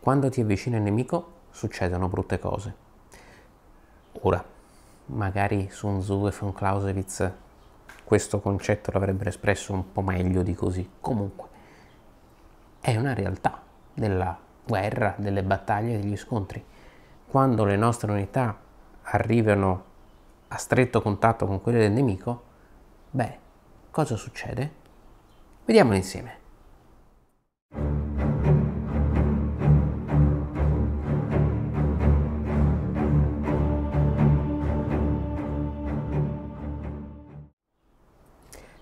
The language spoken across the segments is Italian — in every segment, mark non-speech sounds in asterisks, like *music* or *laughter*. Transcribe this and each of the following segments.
Quando ti avvicina il nemico succedono brutte cose. Ora, magari Sun Tzu e von Clausewitz questo concetto l'avrebbero espresso un po' meglio di così. Comunque, è una realtà della guerra, delle battaglie, degli scontri. Quando le nostre unità arrivano a stretto contatto con quelle del nemico, beh, cosa succede? Vediamolo insieme.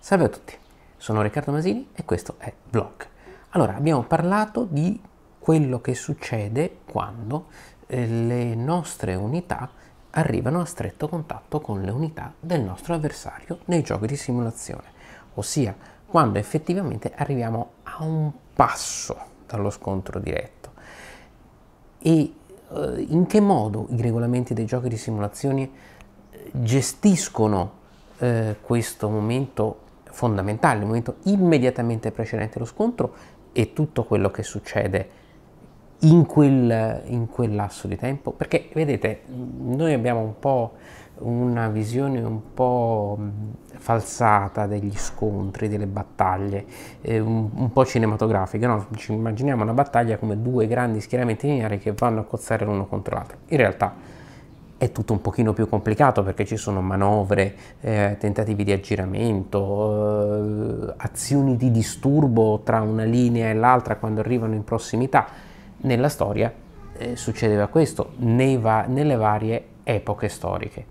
Salve a tutti, sono Riccardo Masini e questo è Vlog. Allora, abbiamo parlato di quello che succede quando eh, le nostre unità arrivano a stretto contatto con le unità del nostro avversario nei giochi di simulazione, ossia quando effettivamente arriviamo a un passo dallo scontro diretto. E eh, in che modo i regolamenti dei giochi di simulazione eh, gestiscono eh, questo momento fondamentale, il momento immediatamente precedente lo scontro e tutto quello che succede in quel, in quel lasso di tempo, perché vedete, noi abbiamo un po' una visione un po' falsata degli scontri, delle battaglie, eh, un, un, po' cinematografica, no? ci immaginiamo una battaglia come due grandi schieramenti lineari che vanno a cozzare l'uno contro l'altro. In realtà è tutto un pochino più complicato perché ci sono manovre, eh, tentativi di aggiramento, eh, azioni di disturbo tra una linea e l'altra quando arrivano in prossimità. Nella storia eh, succedeva questo, va- nelle varie epoche storiche.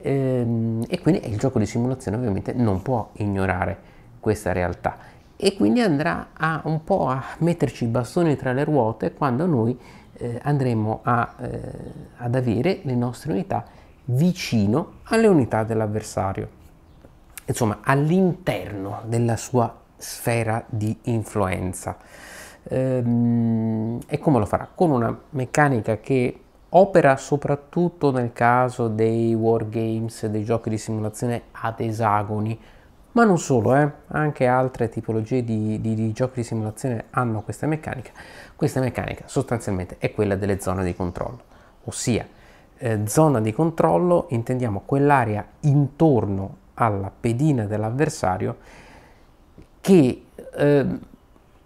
Ehm, e quindi il gioco di simulazione ovviamente non può ignorare questa realtà e quindi andrà a, un po' a metterci i bastoni tra le ruote quando noi eh, andremo a, eh, ad avere le nostre unità vicino alle unità dell'avversario, insomma all'interno della sua sfera di influenza. Ehm, e come lo farà? Con una meccanica che opera soprattutto nel caso dei wargames, dei giochi di simulazione ad esagoni, ma non solo, eh. anche altre tipologie di, di, di, giochi di simulazione hanno questa meccanica. Questa meccanica sostanzialmente è quella delle zone di controllo, ossia eh, zona di controllo intendiamo quell'area intorno alla pedina dell'avversario che eh,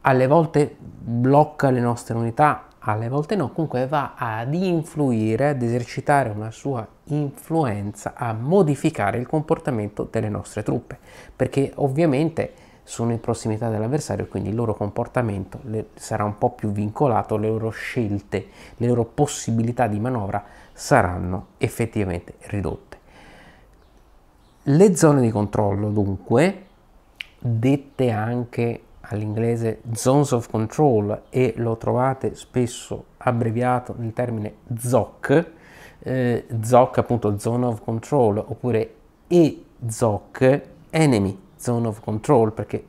alle volte blocca le nostre unità, alle volte no, comunque va ad influire, ad esercitare una sua influenza, a modificare il comportamento delle nostre truppe, perché ovviamente sono in prossimità dell'avversario, quindi il loro comportamento sarà un po' più vincolato, le loro scelte, le loro possibilità di manovra saranno effettivamente ridotte. Le zone di controllo, dunque, dette anche all'inglese Zones of Control e lo trovate spesso abbreviato nel termine ZOC, eh, ZOC appunto Zone of Control oppure EZOC, Enemy Zone of Control, perché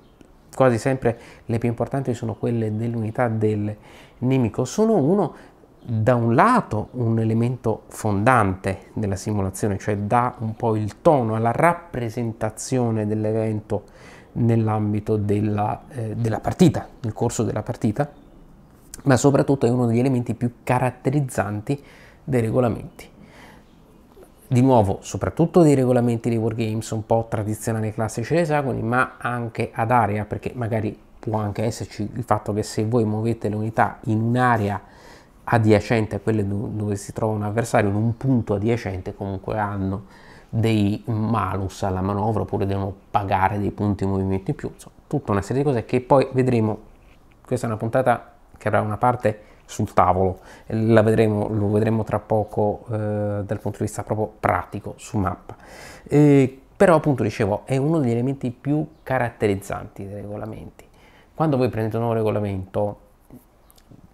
quasi sempre le più importanti sono quelle dell'unità del nemico, sono uno da un lato un elemento fondante della simulazione, cioè dà un po' il tono alla rappresentazione dell'evento nell'ambito della, eh, della partita, nel corso della partita, ma soprattutto è uno degli elementi più caratterizzanti dei regolamenti. Di nuovo, soprattutto dei regolamenti dei wargames un po' tradizionali e classici dei ma anche ad area, perché magari può anche esserci il fatto che se voi muovete le unità in un'area adiacente a quelle dove si trova un avversario, in un punto adiacente comunque hanno dei malus alla manovra oppure devono pagare dei punti movimento in più, insomma, tutta una serie di cose che poi vedremo. Questa è una puntata che avrà una parte sul tavolo, vedremo, lo vedremo tra poco eh, dal punto di vista proprio pratico su mappa. Eh, però appunto dicevo, è uno degli elementi più caratterizzanti dei regolamenti. Quando voi prendete un nuovo regolamento,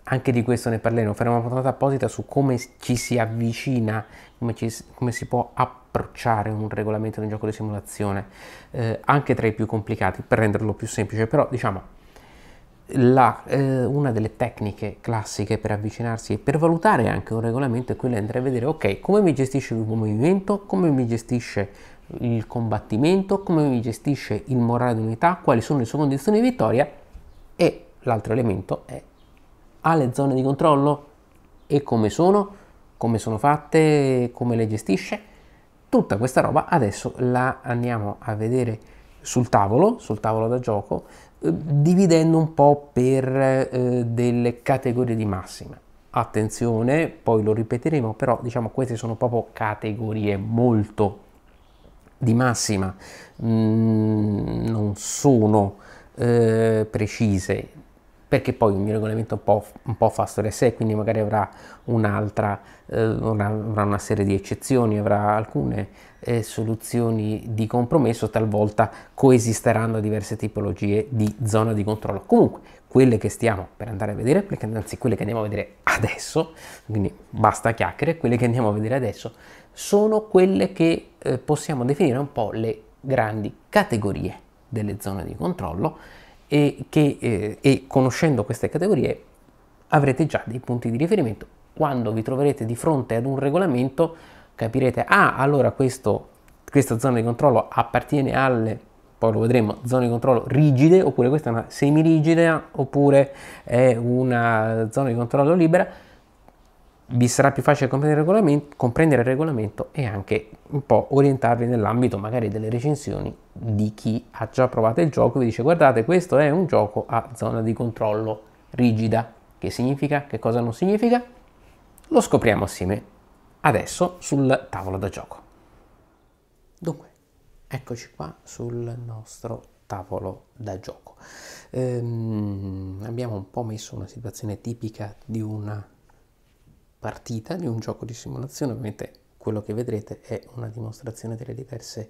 anche di questo ne parleremo, faremo una puntata apposita su come ci si avvicina, come, ci, come si può approcciare approcciare un regolamento di un gioco di simulazione, eh, anche tra i più complicati, per renderlo più semplice, però diciamo la, eh, una delle tecniche classiche per avvicinarsi e per valutare anche un regolamento è quella di andare a vedere ok come mi gestisce il movimento, come mi gestisce il combattimento, come mi gestisce il morale di unità, quali sono le sue condizioni di vittoria e l'altro elemento è ha le zone di controllo e come sono, come sono fatte, come le gestisce Tutta questa roba adesso la andiamo a vedere sul tavolo, sul tavolo da gioco, eh, dividendo un po' per eh, delle categorie di massima. Attenzione, poi lo ripeteremo, però diciamo queste sono proprio categorie molto di massima, mm, non sono eh, precise perché poi il mio regolamento un po', un po fa storia quindi magari avrà un'altra, eh, una, avrà una serie di eccezioni, avrà alcune eh, soluzioni di compromesso, talvolta coesisteranno diverse tipologie di zona di controllo. Comunque, quelle che stiamo per andare a vedere, anzi quelle che andiamo a vedere adesso, quindi basta chiacchiere, quelle che andiamo a vedere adesso sono quelle che eh, possiamo definire un po' le grandi categorie delle zone di controllo e, che, eh, e conoscendo queste categorie avrete già dei punti di riferimento. Quando vi troverete di fronte ad un regolamento capirete, ah allora questo, questa zona di controllo appartiene alle, poi lo vedremo, zone di controllo rigide, oppure questa è una semirigida, oppure è una zona di controllo libera vi sarà più facile comprendere il regolamento, e anche un po' orientarvi nell'ambito magari delle recensioni di chi ha già provato il gioco e vi dice guardate questo è un gioco a zona di controllo rigida. Che significa? Che cosa non significa? Lo scopriamo assieme adesso sul tavolo da gioco. Dunque, eccoci qua sul nostro tavolo da gioco. Ehm, abbiamo un po' messo una situazione tipica di una partita di un gioco di simulazione, ovviamente quello che vedrete è una dimostrazione delle diverse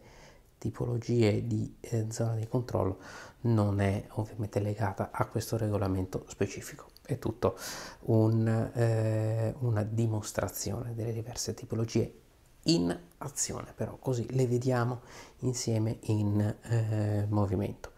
tipologie di eh, zona di controllo, non è ovviamente legata a questo regolamento specifico, è tutto un, eh, una dimostrazione delle diverse tipologie in azione, però così le vediamo insieme in eh, movimento.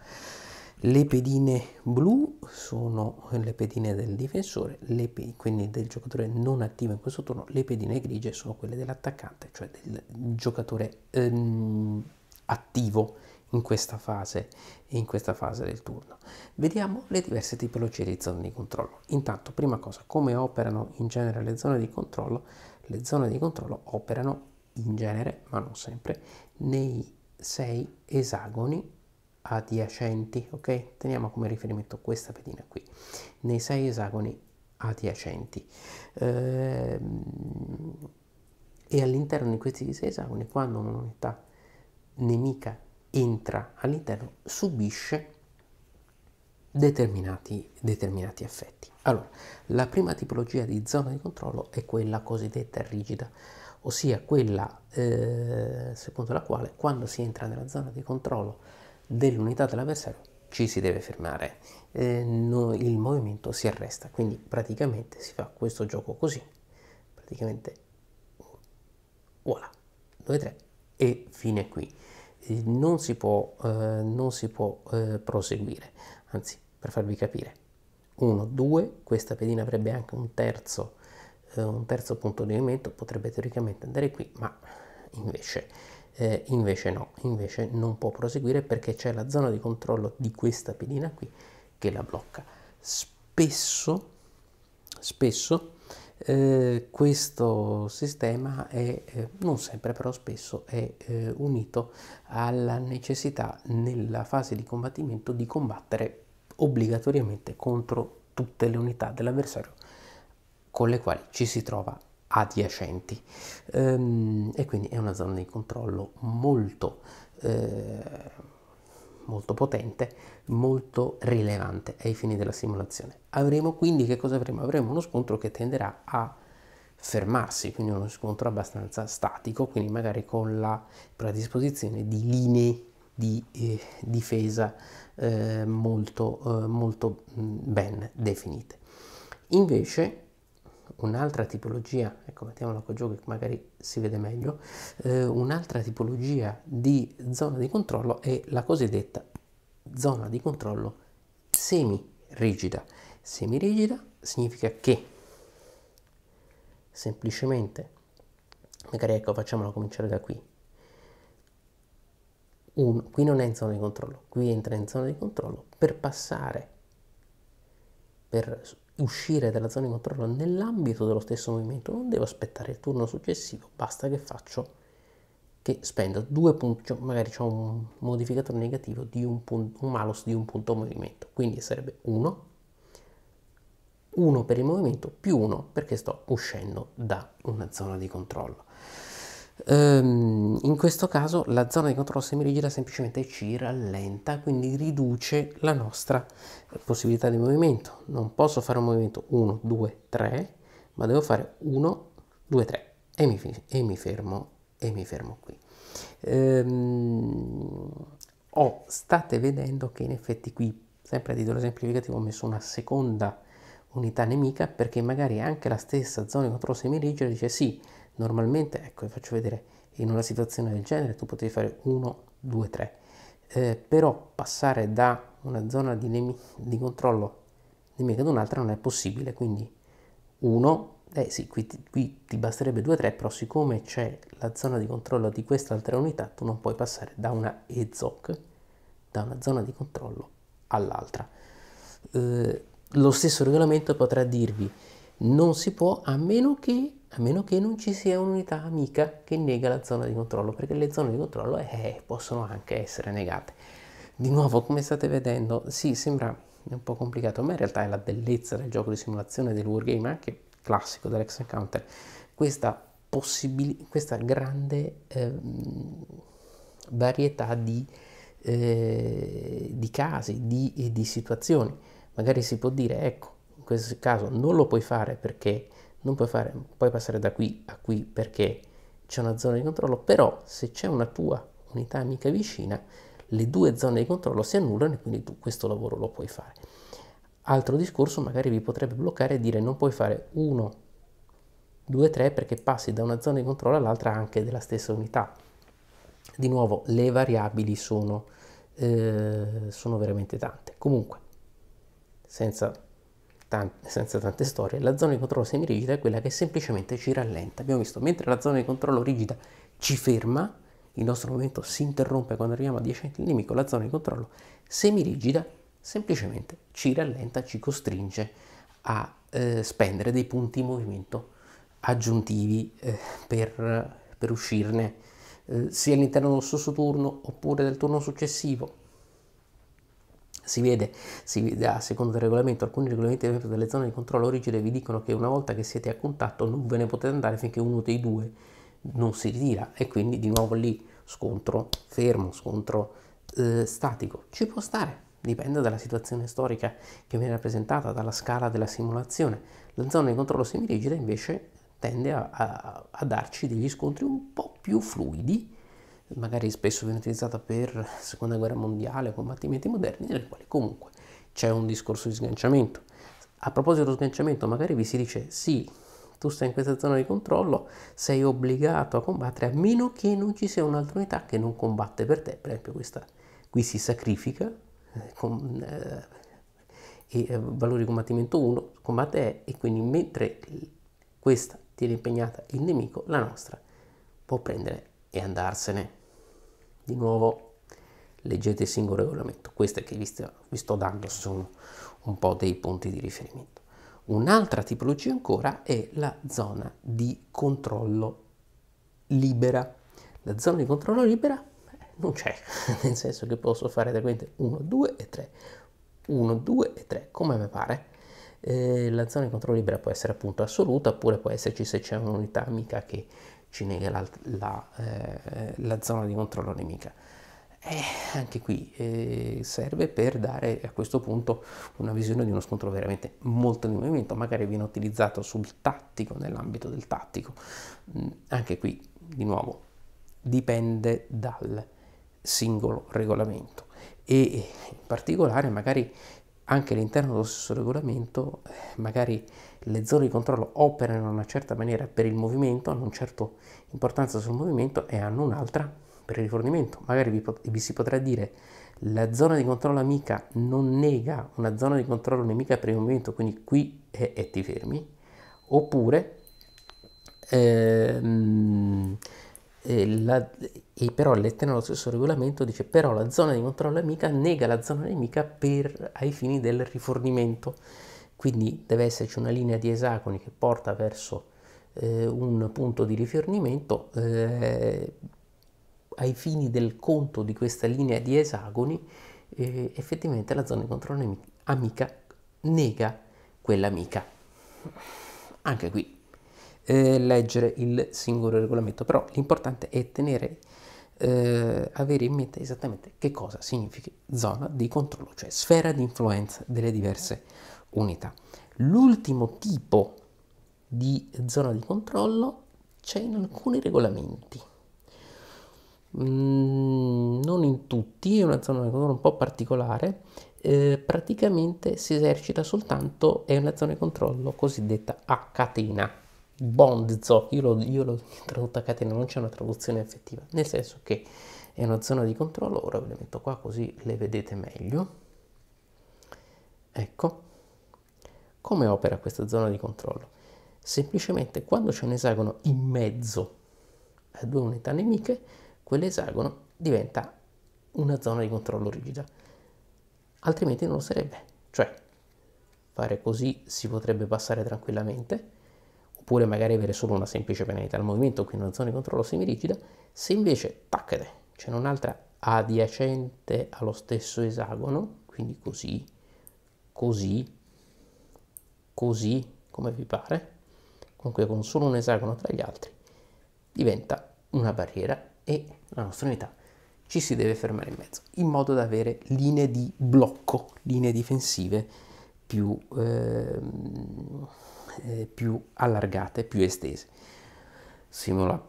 Le pedine blu sono le pedine del difensore, pe- quindi del giocatore non attivo in questo turno, le pedine grigie sono quelle dell'attaccante, cioè del giocatore ehm, attivo in questa, fase, in questa fase del turno. Vediamo le diverse tipologie di zone di controllo. Intanto, prima cosa, come operano in genere le zone di controllo? Le zone di controllo operano in genere, ma non sempre, nei sei esagoni adiacenti ok teniamo come riferimento questa pedina qui nei sei esagoni adiacenti ehm, e all'interno di questi sei esagoni quando un'unità nemica entra all'interno subisce determinati, determinati effetti allora la prima tipologia di zona di controllo è quella cosiddetta rigida ossia quella eh, secondo la quale quando si entra nella zona di controllo dell'unità dell'avversario ci si deve fermare, eh, no, il movimento si arresta, quindi praticamente si fa questo gioco così, praticamente voilà, 2-3 e fine qui. Eh, non si può, eh, non si può eh, proseguire, anzi per farvi capire, 1, 2, questa pedina avrebbe anche un terzo, eh, un terzo punto di movimento, potrebbe teoricamente andare qui, ma invece eh, invece no, invece non può proseguire perché c'è la zona di controllo di questa pedina qui che la blocca. Spesso, spesso eh, questo sistema è, eh, non sempre però spesso, è eh, unito alla necessità nella fase di combattimento di combattere obbligatoriamente contro tutte le unità dell'avversario con le quali ci si trova adiacenti ehm, e quindi è una zona di controllo molto eh, molto potente, molto rilevante ai fini della simulazione. Avremo quindi che cosa avremo? Avremo uno scontro che tenderà a fermarsi, quindi uno scontro abbastanza statico, quindi magari con la predisposizione di linee di eh, difesa eh, molto, eh, molto ben definite. Invece un'altra tipologia, ecco mettiamola qua giù che magari si vede meglio, eh, un'altra tipologia di zona di controllo è la cosiddetta zona di controllo semirigida. Semirigida significa che semplicemente, magari ecco facciamolo cominciare da qui, Un, qui non è in zona di controllo, qui entra in zona di controllo per passare, per uscire dalla zona di controllo nell'ambito dello stesso movimento, non devo aspettare il turno successivo, basta che faccio che spendo due punti, cioè magari c'è un modificatore negativo di un, punto, un malus di un punto movimento, quindi sarebbe 1, 1 per il movimento più 1 perché sto uscendo da una zona di controllo. Ehm, in questo caso la zona di controllo semirigida semplicemente ci rallenta, quindi riduce la nostra eh, possibilità di movimento. Non posso fare un movimento 1, 2, 3, ma devo fare 1, 2, 3 e mi, e mi fermo e mi fermo qui. Ehm, oh, state vedendo che in effetti qui, sempre a titolo semplificativo, ho messo una seconda unità nemica perché magari anche la stessa zona di controllo semirigida dice sì, normalmente, ecco, vi faccio vedere, in una situazione del genere tu potevi fare 1, 2, 3, però passare da una zona di, nemi- di controllo nemica ad un'altra non è possibile, quindi 1, eh sì, qui ti, qui ti basterebbe 2, 3, però siccome c'è la zona di controllo di quest'altra unità, tu non puoi passare da una EZOC, da una zona di controllo all'altra. Eh, lo stesso regolamento potrà dirvi non si può a meno che a meno che non ci sia un'unità amica che nega la zona di controllo, perché le zone di controllo eh, eh, possono anche essere negate. Di nuovo, come state vedendo, sì, sembra un po' complicato, ma in realtà è la bellezza del gioco di simulazione del wargame, anche classico dell'Action encounter, questa, questa grande eh, varietà di, eh, di casi, di, di situazioni. Magari si può dire, ecco, in questo caso non lo puoi fare perché non puoi, fare, puoi passare da qui a qui perché c'è una zona di controllo, però se c'è una tua unità amica vicina, le due zone di controllo si annullano e quindi tu questo lavoro lo puoi fare. Altro discorso magari vi potrebbe bloccare e dire non puoi fare 1, 2, 3 perché passi da una zona di controllo all'altra anche della stessa unità. Di nuovo, le variabili sono, eh, sono veramente tante. Comunque, senza tante, senza tante storie, la zona di controllo semirigida è quella che semplicemente ci rallenta. Abbiamo visto, mentre la zona di controllo rigida ci ferma, il nostro movimento si interrompe quando arriviamo a 10 cm nemico, la zona di controllo semirigida semplicemente ci rallenta, ci costringe a eh, spendere dei punti in movimento aggiuntivi eh, per, per, uscirne eh, sia all'interno dello stesso turno oppure del turno successivo si vede, si vede ah, secondo il regolamento, alcuni regolamenti ad esempio delle zone di controllo rigide vi dicono che una volta che siete a contatto non ve ne potete andare finché uno dei due non si ritira e quindi di nuovo lì scontro fermo, scontro eh, statico. Ci può stare, dipende dalla situazione storica che viene rappresentata, dalla scala della simulazione. La zona di controllo semirigida invece tende a, a, a darci degli scontri un po' più fluidi magari spesso viene utilizzata per seconda guerra mondiale, combattimenti moderni, nelle quali comunque c'è un discorso di sganciamento. A proposito dello sganciamento, magari vi si dice sì, tu stai in questa zona di controllo, sei obbligato a combattere a meno che non ci sia un'altra unità che non combatte per te, per esempio questa qui si sacrifica eh, con, eh, e eh, valore di combattimento 1, combatte E e quindi mentre questa tiene impegnata il nemico, la nostra può prendere e andarsene. Di nuovo leggete il singolo regolamento. Queste che vi, sta, vi sto dando sono un po' dei punti di riferimento. Un'altra tipologia ancora è la zona di controllo libera. La zona di controllo libera non c'è, *laughs* nel senso che posso fare veramente 1, 2 e 3, 1, 2 e 3, come mi pare. Eh, la zona di controllo libera può essere appunto assoluta, oppure può esserci se c'è un'unità amica che ci nega la, la, eh, la zona di controllo nemica. E anche qui eh, serve per dare a questo punto una visione di uno scontro veramente molto di movimento, magari viene utilizzato sul tattico, nell'ambito del tattico. Mm, anche qui, di nuovo, dipende dal singolo regolamento e in particolare magari anche all'interno dello stesso regolamento eh, magari le zone di controllo operano in una certa maniera per il movimento, hanno una certa importanza sul movimento e hanno un'altra per il rifornimento. Magari vi, pot- vi si potrà dire la zona di controllo amica non nega una zona di controllo nemica per il movimento, quindi qui è e ti fermi, oppure ehm, e la, e però lettera lo stesso regolamento dice però la zona di controllo amica nega la zona nemica per, ai fini del rifornimento quindi deve esserci una linea di esagoni che porta verso eh, un punto di rifornimento eh, ai fini del conto di questa linea di esagoni eh, effettivamente la zona di controllo amica nega quella amica anche qui eh, leggere il singolo regolamento però l'importante è tenere eh, avere in mente esattamente che cosa significa zona di controllo cioè sfera di influenza delle diverse unità. L'ultimo tipo di zona di controllo c'è in alcuni regolamenti. Mm, non in tutti, è una zona di controllo un po' particolare, eh, praticamente si esercita soltanto, è una zona di controllo cosiddetta a catena, bonzo, io l'ho, io l'ho tradotta a catena, non c'è una traduzione effettiva, nel senso che è una zona di controllo, ora ve le metto qua così le vedete meglio, ecco, come opera questa zona di controllo? Semplicemente quando c'è un esagono in mezzo a due unità nemiche, quell'esagono diventa una zona di controllo rigida. Altrimenti non lo sarebbe. Cioè, fare così si potrebbe passare tranquillamente, oppure magari avere solo una semplice penalità al movimento, quindi una zona di controllo semirigida. Se invece, taccate, c'è un'altra adiacente allo stesso esagono, quindi così, così, così come vi pare, comunque con solo un esagono tra gli altri, diventa una barriera e la nostra unità ci si deve fermare in mezzo, in modo da avere linee di blocco, linee difensive più, ehm, eh, più allargate, più estese. Simula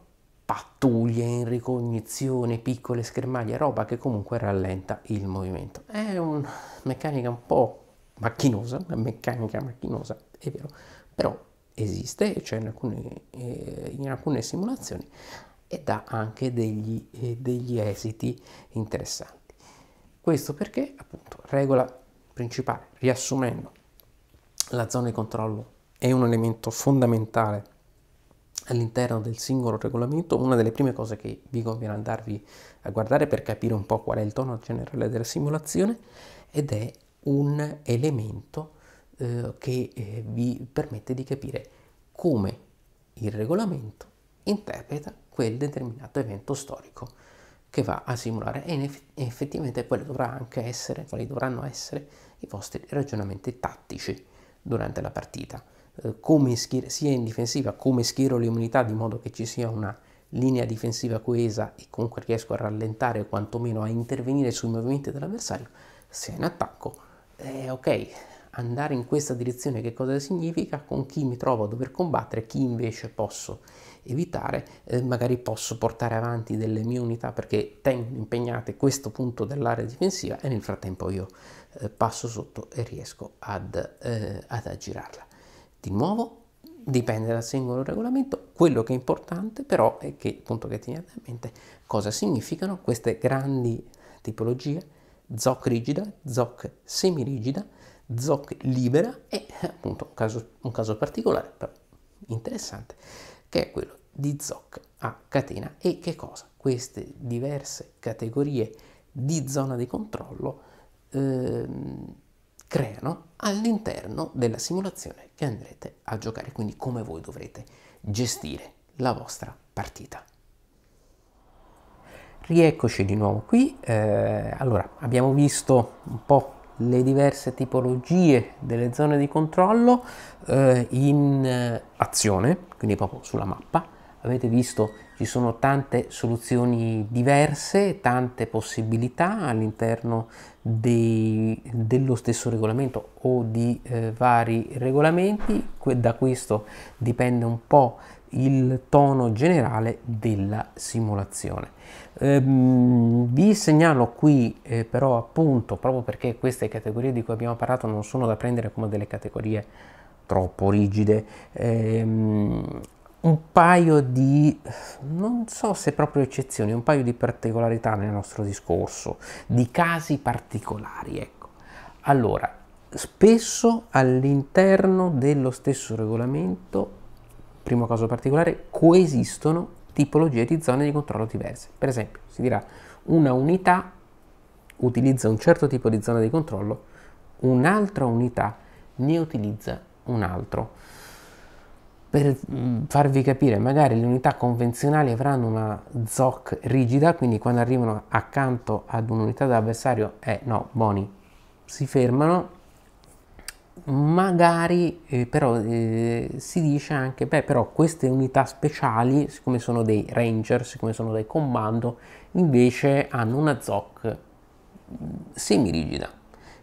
pattuglie in ricognizione, piccole schermaglie, roba che comunque rallenta il movimento. È una meccanica un po' macchinosa, una meccanica macchinosa, è vero, però esiste e c'è in, eh, in alcune, simulazioni e dà anche degli, eh, degli esiti interessanti. Questo perché, appunto, regola principale, riassumendo, la zona di controllo è un elemento fondamentale all'interno del singolo regolamento, una delle prime cose che vi conviene andarvi a guardare per capire un po' qual è il tono generale della simulazione ed è un elemento eh, che eh, vi permette di capire come il regolamento interpreta quel determinato evento storico che va a simulare e effettivamente quelli dovranno essere i vostri ragionamenti tattici durante la partita, eh, sia in difensiva come schiero le unità di modo che ci sia una linea difensiva coesa e comunque riesco a rallentare o quantomeno a intervenire sui movimenti dell'avversario, sia in attacco eh, ok, andare in questa direzione che cosa significa, con chi mi trovo a dover combattere, chi invece posso evitare, eh, magari posso portare avanti delle mie unità perché tengo impegnate questo punto dell'area difensiva e nel frattempo io eh, passo sotto e riesco ad, eh, ad aggirarla. Di nuovo dipende dal singolo regolamento, quello che è importante però è che, appunto che teniate a mente, cosa significano queste grandi tipologie ZOC rigida, ZOC semirigida, ZOC libera e appunto un caso, un caso particolare però interessante che è quello di ZOC a catena e che cosa? Queste diverse categorie di zona di controllo ehm, creano all'interno della simulazione che andrete a giocare, quindi come voi dovrete gestire la vostra partita. Rieccoci di nuovo qui, eh, allora abbiamo visto un po' le diverse tipologie delle zone di controllo eh, in eh, azione, quindi proprio sulla mappa. Avete visto ci sono tante soluzioni diverse, tante possibilità all'interno dello stesso regolamento o di eh, vari regolamenti, da questo dipende un po' il tono generale della simulazione. Ehm, vi segnalo qui eh, però appunto, proprio perché queste categorie di cui abbiamo parlato non sono da prendere come delle categorie troppo rigide, ehm, un paio di, non so se proprio eccezioni, un paio di particolarità nel nostro discorso, di casi particolari. Ecco. Allora, spesso all'interno dello stesso regolamento primo caso particolare, coesistono tipologie di zone di controllo diverse. Per esempio, si dirà una unità utilizza un certo tipo di zona di controllo, un'altra unità ne utilizza un altro. Per mm, farvi capire, magari le unità convenzionali avranno una ZOC rigida, quindi quando arrivano accanto ad un'unità d'avversario, eh no, buoni, si fermano magari eh, però eh, si dice anche beh però queste unità speciali siccome sono dei ranger siccome sono dei comando invece hanno una zoc mm, semirigida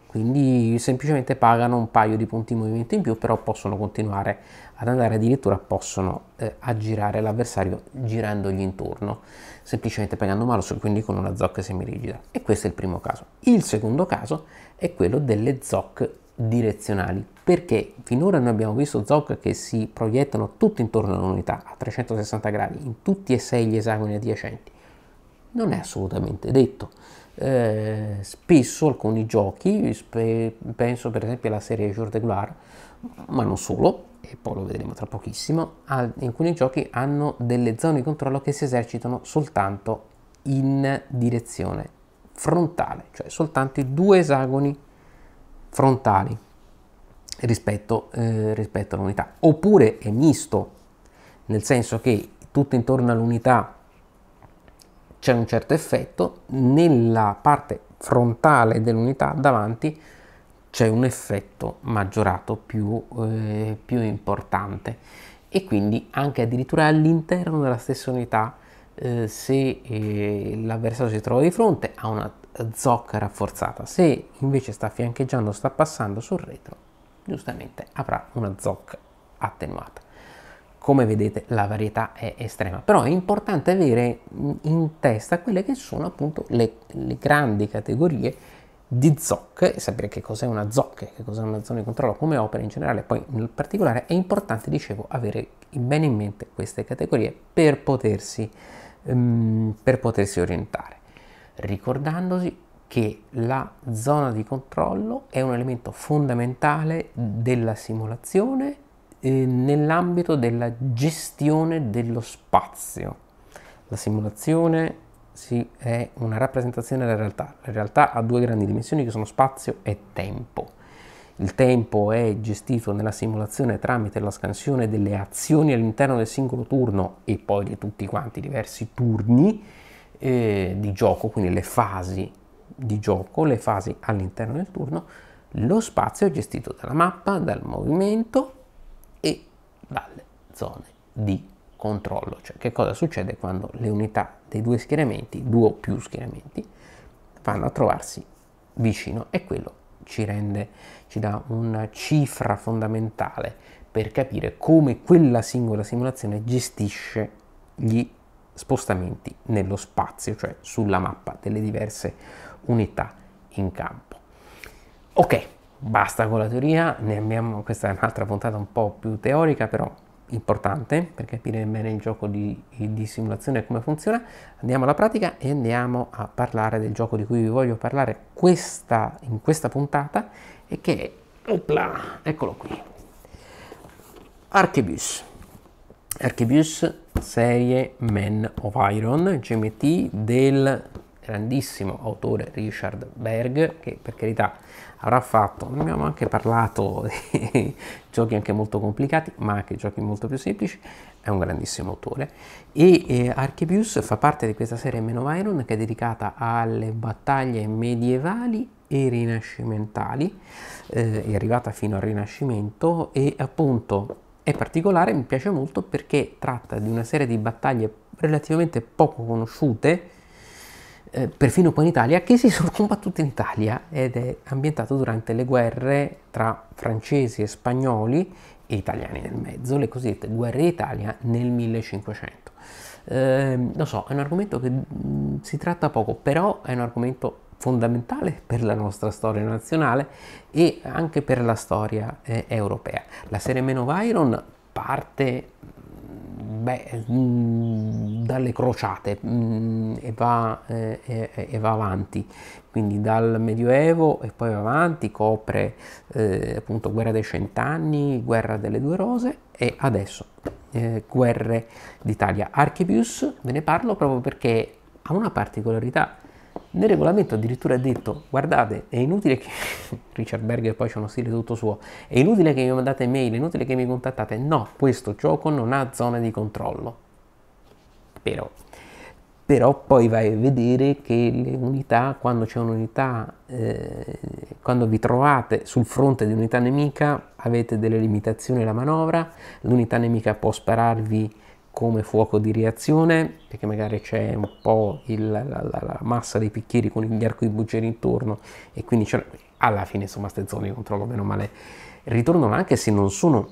quindi semplicemente pagano un paio di punti di movimento in più però possono continuare ad andare addirittura possono eh, aggirare l'avversario girandogli intorno semplicemente pagando malus quindi con una zoc semirigida e questo è il primo caso il secondo caso è quello delle zoc direzionali perché finora noi abbiamo visto zoc che si proiettano tutto intorno all'unità a 360 gradi in tutti e sei gli esagoni adiacenti non è assolutamente detto eh, spesso alcuni giochi spe penso per esempio alla serie Jour de Gloire ma non solo e poi lo vedremo tra pochissimo alcuni giochi hanno delle zone di controllo che si esercitano soltanto in direzione frontale cioè soltanto i due esagoni frontali rispetto, eh, rispetto all'unità. Oppure è misto, nel senso che tutto intorno all'unità c'è un certo effetto, nella parte frontale dell'unità davanti c'è un effetto maggiorato più, eh, più, importante e quindi anche addirittura all'interno della stessa unità eh, se eh, l'avversario si trova di fronte a una zocca rafforzata. Se invece sta fiancheggiando, sta passando sul retro, giustamente avrà una zocca attenuata. Come vedete la varietà è estrema, però è importante avere in testa quelle che sono appunto le, le grandi categorie di zocche e sapere che cos'è una zocca, che cos'è una zona di controllo come opera in generale, poi nel particolare è importante, dicevo, avere bene in mente queste categorie per potersi, um, per potersi orientare ricordandosi che la zona di controllo è un elemento fondamentale della simulazione eh, nell'ambito della gestione dello spazio. La simulazione sì, è una rappresentazione della realtà. La realtà ha due grandi dimensioni che sono spazio e tempo. Il tempo è gestito nella simulazione tramite la scansione delle azioni all'interno del singolo turno e poi di tutti quanti i diversi turni eh, di gioco, quindi le fasi di gioco, le fasi all'interno del turno, lo spazio è gestito dalla mappa, dal movimento e dalle zone di controllo, cioè che cosa succede quando le unità dei due schieramenti, due o più schieramenti, vanno a trovarsi vicino e quello ci rende, ci dà una cifra fondamentale per capire come quella singola simulazione gestisce gli spostamenti nello spazio, cioè sulla mappa delle diverse unità in campo. Ok, basta con la teoria, abbiamo, questa è un'altra puntata un po' più teorica, però importante per capire bene il gioco di, di, simulazione e come funziona. Andiamo alla pratica e andiamo a parlare del gioco di cui vi voglio parlare questa, in questa puntata e che è, opla, eccolo qui, Archibus. Archibius serie Man of Iron GMT del grandissimo autore Richard Berg che per carità avrà fatto, abbiamo anche parlato di *laughs* giochi anche molto complicati ma anche giochi molto più semplici, è un grandissimo autore e eh, Archibius fa parte di questa serie Man of Iron che è dedicata alle battaglie medievali e rinascimentali, eh, è arrivata fino al Rinascimento e appunto è particolare, mi piace molto perché tratta di una serie di battaglie relativamente poco conosciute, eh, perfino qua in Italia, che si *laughs* sono combattute in Italia ed è ambientato durante le guerre tra francesi e spagnoli e italiani nel mezzo, le cosiddette guerre d'Italia nel 1500. Eh, lo so, è un argomento che mh, mm, si tratta poco, però è un argomento fondamentale per la nostra storia nazionale e anche per la storia eh, europea. La serie meno Seremenovairon parte mm, beh, mm, dalle crociate mh, mm, e, va, eh, e, e, va, avanti, quindi dal Medioevo e poi va avanti, copre eh, appunto guerra dei cent'anni, guerra delle due rose e adesso eh, guerre d'Italia. Archibius ve ne parlo proprio perché ha una particolarità nel regolamento addirittura è detto, guardate, è inutile che *laughs* Richard Berger poi c'è uno stile tutto suo, è inutile che mi mandate mail, è inutile che mi contattate, no, questo gioco non ha zone di controllo. Però, però poi vai a vedere che le unità, quando c'è un'unità, eh, quando vi trovate sul fronte di un'unità nemica, avete delle limitazioni alla manovra, l'unità nemica può spararvi come fuoco di reazione perché magari c'è un po' il, la, la, la, massa dei picchieri con gli arco di arcoibugieri intorno e quindi alla fine insomma queste zone di controllo meno male ritornano anche se non sono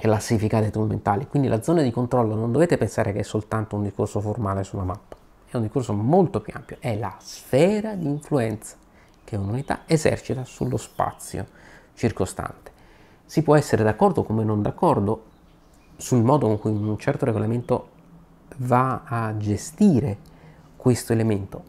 classificate tormentali quindi la zona di controllo non dovete pensare che è soltanto un discorso formale sulla mappa è un discorso molto più ampio è la sfera di influenza che un'unità esercita sullo spazio circostante si può essere d'accordo come non d'accordo sul modo con cui un certo regolamento va a gestire questo elemento,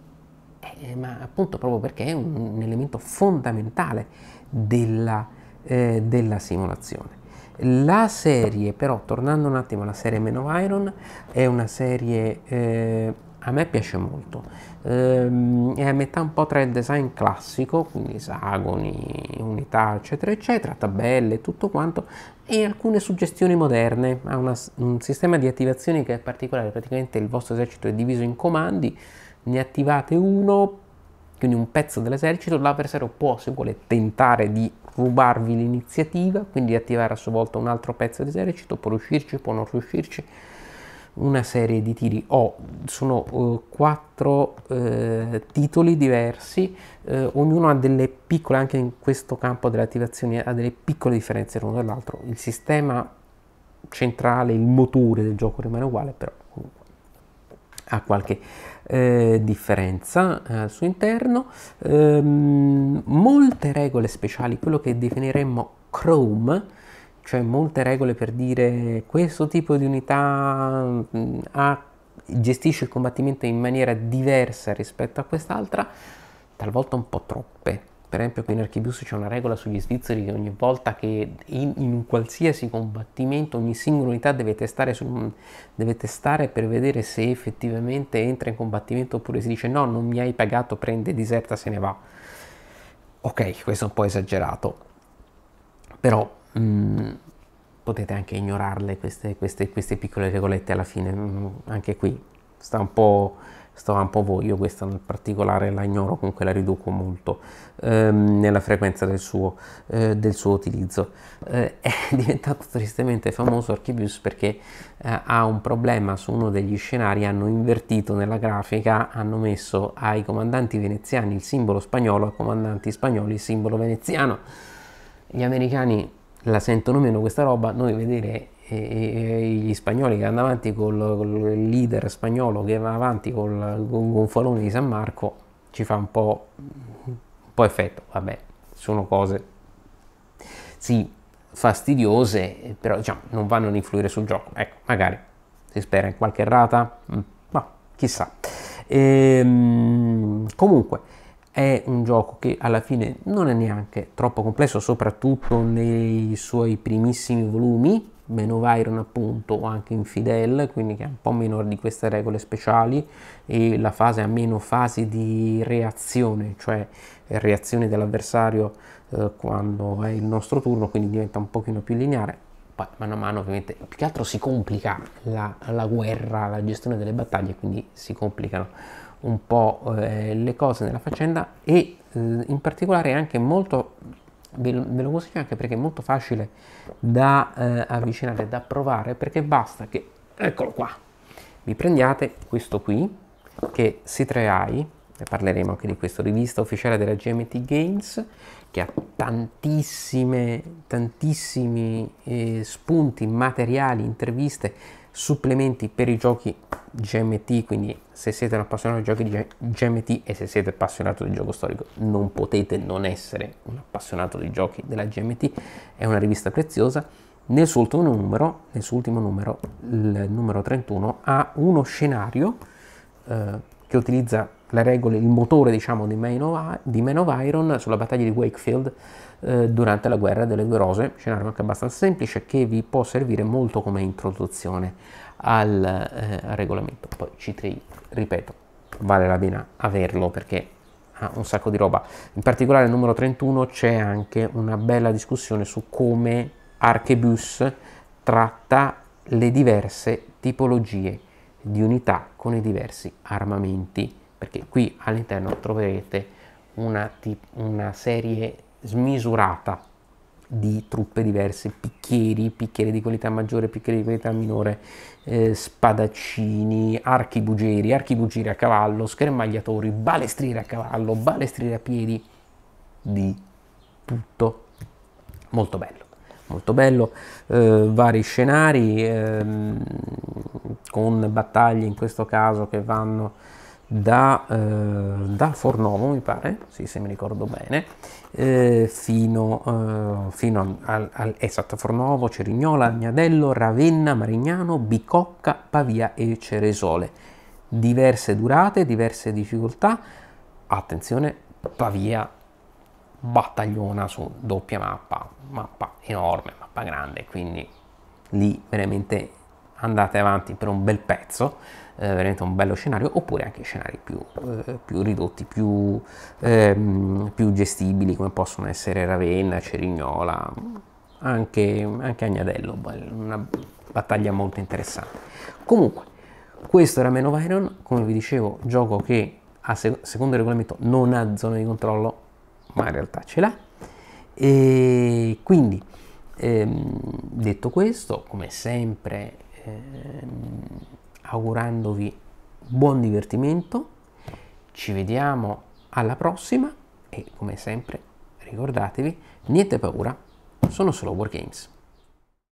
eh, ma appunto proprio perché è un, un elemento fondamentale della, eh, della, simulazione. La serie, però, tornando un attimo alla serie Men of Iron, è una serie eh, a me piace molto ehm, è a metà un po' tra il design classico quindi esagoni, unità eccetera eccetera tabelle tutto quanto e alcune suggestioni moderne ha una, un sistema di attivazioni che è particolare praticamente il vostro esercito è diviso in comandi ne attivate uno quindi un pezzo dell'esercito l'avversario può se vuole tentare di rubarvi l'iniziativa quindi attivare a sua volta un altro pezzo di esercito può riuscirci può non riuscirci una serie di tiri ho sono uh, quattro uh, titoli diversi uh, ognuno ha delle piccole anche in questo campo delle attivazioni ha delle piccole differenze l'uno dall'altro il sistema centrale il motore del gioco rimane uguale però comunque ha qualche eh, differenza al suo interno ehm, molte regole speciali quello che definiremmo Chrome cioè molte regole per dire questo tipo di unità mm, ha, gestisce il combattimento in maniera diversa rispetto a quest'altra, talvolta un po' troppe. Per esempio qui in Archibius c'è una regola sugli svizzeri che ogni volta che in, in un qualsiasi combattimento ogni singola unità deve testare, su, deve testare, per vedere se effettivamente entra in combattimento oppure si dice no, non mi hai pagato, prende, diserta, se ne va. Ok, questo è un po' esagerato, però Mm. potete anche ignorarle queste, queste, queste, piccole regolette alla fine, mm, anche qui sta un po', sta un po' voi, io questa in particolare la ignoro, comunque la riduco molto ehm, nella frequenza del suo, eh, del suo utilizzo. Eh, è *laughs* diventato tristemente famoso Archibius perché eh, ha un problema su uno degli scenari, hanno invertito nella grafica, hanno messo ai comandanti veneziani il simbolo spagnolo, ai comandanti spagnoli il simbolo veneziano. Gli americani la sentono meno questa roba, noi vedere gli spagnoli che vanno avanti con il leader spagnolo che va avanti col, con Gonfalone di San Marco ci fa un po', un po' effetto, vabbè, sono cose sì fastidiose, però diciamo, non vanno ad influire sul gioco, ecco, magari si spera in qualche errata, mm, ma chissà. Ehm, comunque, è un gioco che alla fine non è neanche troppo complesso, soprattutto nei suoi primissimi volumi, meno Iron appunto o anche Infidel, quindi che è un po' meno di queste regole speciali e la fase ha meno fasi di reazione, cioè reazione dell'avversario eh, quando è il nostro turno, quindi diventa un pochino più lineare. Poi mano a mano ovviamente più che altro si complica la, la guerra, la gestione delle battaglie, quindi si complicano un po' eh, le cose nella faccenda e eh, in particolare è anche molto ve lo, ve consiglio anche perché è molto facile da eh, avvicinare da provare perché basta che eccolo qua vi prendiate questo qui che si 3 i e parleremo anche di questo rivista ufficiale della GMT Games che ha tantissime tantissimi eh, spunti materiali interviste supplementi per i giochi GMT, quindi se siete un appassionato di giochi di GMT e se siete appassionato di gioco storico non potete non essere un appassionato di giochi della GMT, è una rivista preziosa. Nel suo ultimo numero, nel suo ultimo numero il numero 31, ha uno scenario eh, che utilizza le regole, il motore diciamo di Man of, di Man of Iron sulla battaglia di Wakefield eh, durante la guerra delle due rose, scenario anche abbastanza semplice che vi può servire molto come introduzione al, eh, al regolamento. Poi C3, ripeto, vale la pena averlo perché ha un sacco di roba. In particolare nel numero 31 c'è anche una bella discussione su come Archebus tratta le diverse tipologie di unità con i diversi armamenti perché qui all'interno troverete una, una serie smisurata di truppe diverse, picchieri, picchieri di qualità maggiore, picchieri di qualità minore, eh, spadaccini, archibugieri, archibugieri a cavallo, schermagliatori, balestriere a cavallo, balestriere a piedi, di tutto. Molto bello, molto bello, eh, vari scenari ehm, con battaglie in questo caso che vanno da, eh, da Fornovo, mi pare, sì, se mi ricordo bene, eh, fino, eh, fino al, al, esatto, Fornovo, Cerignola, Agnadello, Ravenna, Marignano, Bicocca, Pavia e Ceresole. Diverse durate, diverse difficoltà. Attenzione, Pavia battagliona su doppia mappa, mappa enorme, mappa grande, quindi lì veramente andate avanti per un bel pezzo, eh, veramente un bello scenario, oppure anche scenari più, eh, più ridotti, più, ehm, più, gestibili come possono essere Ravenna, Cerignola, anche, anche Agnadello, una battaglia molto interessante. Comunque, questo era Man of Iron, come vi dicevo, gioco che a sec- secondo il regolamento non ha zona di controllo, ma in realtà ce l'ha. E quindi, ehm, detto questo, come sempre eh, augurandovi buon divertimento, ci vediamo alla prossima e come sempre ricordatevi, niente paura, sono solo Wargames.